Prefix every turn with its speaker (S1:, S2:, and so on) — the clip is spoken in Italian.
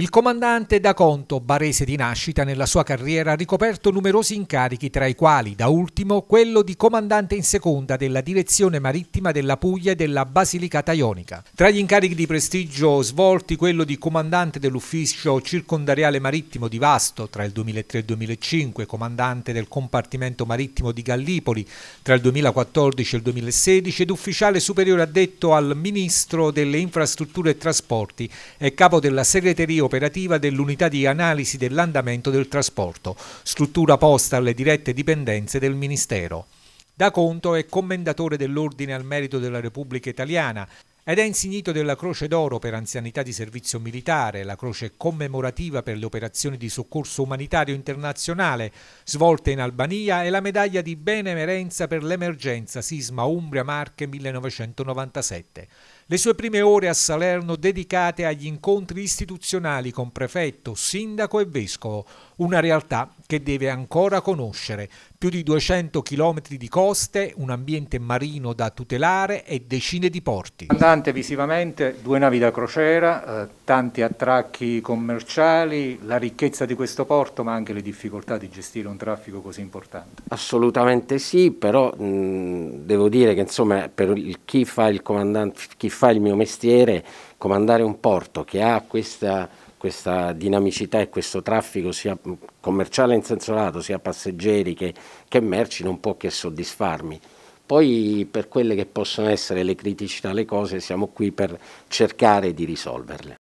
S1: Il comandante da Conto, barese di nascita, nella sua carriera ha ricoperto numerosi incarichi, tra i quali, da ultimo, quello di comandante in seconda della direzione marittima della Puglia e della Basilicata Ionica. Tra gli incarichi di prestigio svolti, quello di comandante dell'ufficio circondariale marittimo di Vasto tra il 2003 e il 2005, comandante del compartimento marittimo di Gallipoli tra il 2014 e il 2016 ed ufficiale superiore addetto al ministro delle infrastrutture e trasporti e capo della segreteria operativa dell'unità di analisi dell'andamento del trasporto, struttura posta alle dirette dipendenze del Ministero. Da Conto è commendatore dell'Ordine al Merito della Repubblica Italiana, ed è insignito della Croce d'Oro per anzianità di servizio militare, la croce commemorativa per le operazioni di soccorso umanitario internazionale svolte in Albania e la medaglia di benemerenza per l'emergenza sisma Umbria-Marche 1997. Le sue prime ore a Salerno dedicate agli incontri istituzionali con prefetto, sindaco e vescovo, una realtà che deve ancora conoscere, più di 200 km di coste, un ambiente marino da tutelare e decine di porti. Tante visivamente, due navi da crociera, eh, tanti attracchi commerciali, la ricchezza di questo porto ma anche le difficoltà di gestire un traffico così importante.
S2: Assolutamente sì, però mh, devo dire che insomma per chi fa, chi fa il mio mestiere, comandare un porto che ha questa questa dinamicità e questo traffico sia commerciale in senso lato, sia passeggeri che, che merci, non può che soddisfarmi. Poi per quelle che possono essere le criticità, le cose, siamo qui per cercare di risolverle.